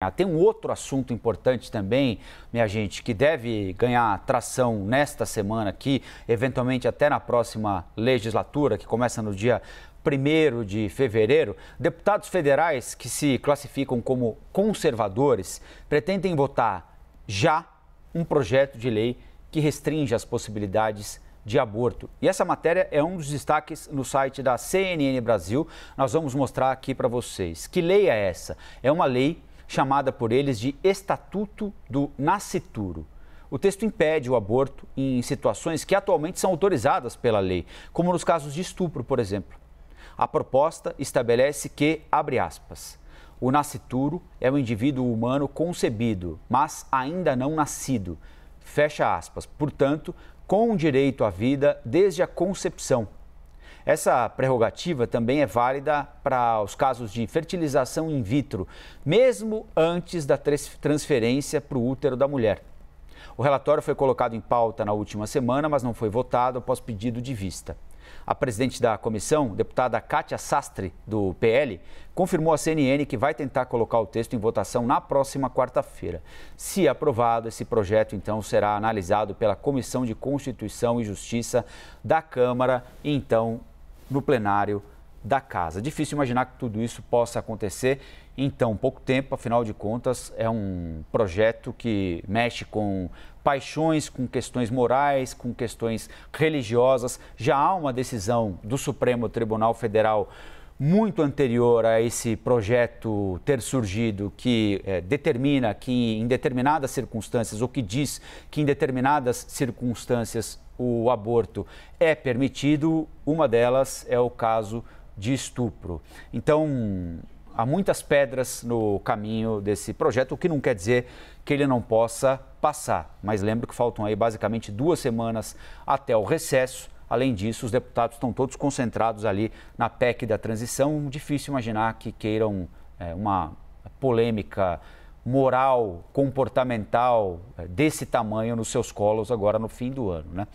Ah, tem um outro assunto importante também, minha gente, que deve ganhar tração nesta semana aqui, eventualmente até na próxima legislatura, que começa no dia 1 de fevereiro. Deputados federais que se classificam como conservadores pretendem votar já um projeto de lei que restringe as possibilidades de aborto. E essa matéria é um dos destaques no site da CNN Brasil. Nós vamos mostrar aqui para vocês. Que lei é essa? É uma lei chamada por eles de Estatuto do Nascituro. O texto impede o aborto em situações que atualmente são autorizadas pela lei, como nos casos de estupro, por exemplo. A proposta estabelece que, abre aspas, o nascituro é um indivíduo humano concebido, mas ainda não nascido, fecha aspas, portanto, com direito à vida desde a concepção, essa prerrogativa também é válida para os casos de fertilização in vitro, mesmo antes da transferência para o útero da mulher. O relatório foi colocado em pauta na última semana, mas não foi votado após pedido de vista. A presidente da comissão, deputada Kátia Sastre, do PL, confirmou à CNN que vai tentar colocar o texto em votação na próxima quarta-feira. Se aprovado, esse projeto então será analisado pela Comissão de Constituição e Justiça da Câmara e então no plenário da casa. Difícil imaginar que tudo isso possa acontecer em tão pouco tempo, afinal de contas, é um projeto que mexe com paixões, com questões morais, com questões religiosas. Já há uma decisão do Supremo Tribunal Federal muito anterior a esse projeto ter surgido, que é, determina que em determinadas circunstâncias, ou que diz que em determinadas circunstâncias o aborto é permitido, uma delas é o caso de estupro. Então, há muitas pedras no caminho desse projeto, o que não quer dizer que ele não possa passar. Mas lembro que faltam aí basicamente duas semanas até o recesso Além disso, os deputados estão todos concentrados ali na PEC da transição. Difícil imaginar que queiram é, uma polêmica moral, comportamental é, desse tamanho nos seus colos agora no fim do ano. Né?